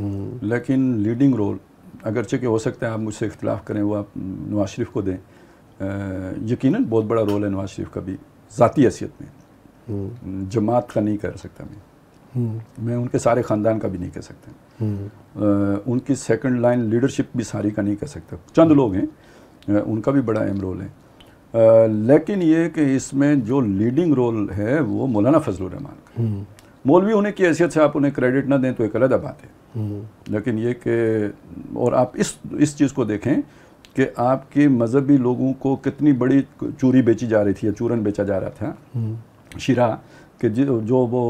लेकिन leading role अगरचे कि हो सकता है आप मुझसे इख्तलाफ करें वो आप नवाज शरीफ को दें यकीन बहुत बड़ा रोल है नवाज शरीफ का भी ज़ाती हैसियत में हम्म। जमात का नहीं कर सकता मैं हम्म। मैं उनके सारे ख़ानदान का भी नहीं कह सकता आ, हम्म। उनकी सेकंड लाइन लीडरशिप भी सारी का नहीं कह सकता चंद लोग हैं उनका भी बड़ा अहम रोल है आ, लेकिन ये कि इसमें जो लीडिंग रोल है वो मौलाना फजलान का मौलवी होने की हैसियत से आप उन्हें क्रेडिट ना दें तो एक अलग बात है हम्म। लेकिन ये कि और आप इस इस चीज़ को देखें कि आपके मजहबी लोगों को कितनी बड़ी चूरी बेची जा रही थी या चूरन बेचा जा रहा था हम्म। शिरा कि जो वो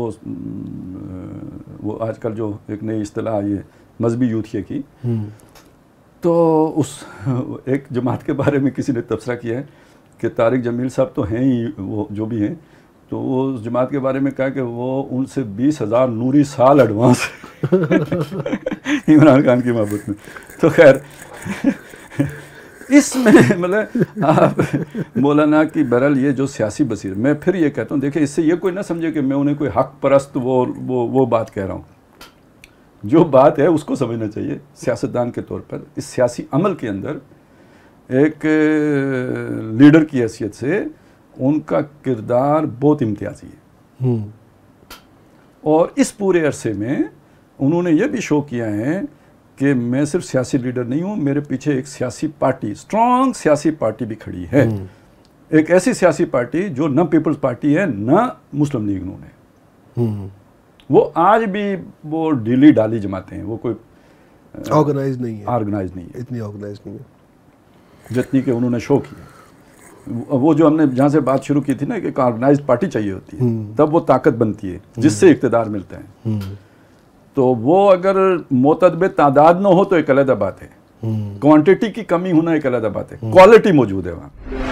वो आजकल जो एक नई अतलाह आई है मजहबी यूथिया की हम्म। तो उस एक जमात के बारे में किसी ने तबसरा किया है कि तारिक जमील साहब तो हैं ही वो जो भी हैं तो वो उस जमात के बारे में कहा कि वो उनसे बीस हज़ार नूरी साल एडवांस इमरान खान की महबूत में तो खैर इसमें मतलब आप मौलाना की बहरहाल ये जो सियासी बसीर मैं फिर ये कहता हूँ देखिए इससे ये कोई ना समझे कि मैं उन्हें कोई हक परस्त वो वो वो बात कह रहा हूँ जो बात है उसको समझना चाहिए सियासतदान के तौर पर इस सियासी अमल के अंदर एक लीडर की हैसियत से उनका किरदार बहुत इम्तियाजी है हम्म। और इस पूरे अरसे में उन्होंने ये भी शो किया है कि मैं सिर्फ सियासी लीडर नहीं हूँ मेरे पीछे एक सियासी पार्टी स्ट्रांग सियासी पार्टी भी खड़ी है हम्म। एक ऐसी सियासी पार्टी जो न पीपल्स पार्टी है न मुस्लिम लीग नून है हम्म। वो आज भी वो ढीली डाली जमाते हैं वो कोई ऑर्गेनाइज नहीं है ऑर्गेनाइज नहीं है इतनी ऑर्गेनाइज नहीं है जितनी के उन्होंने शो किया वो जो हमने जहाँ से बात शुरू की थी ना कि एक ऑर्गेनाइज पार्टी चाहिए होती है हम्म। तब वो ताकत बनती है हम्म। जिससे इकतदार मिलता है हम्म। तो वो अगर मोतदब तादाद ना हो तो एक अलहदा बात है क्वांटिटी की कमी होना एक अलहदा बात है क्वालिटी मौजूद है वहाँ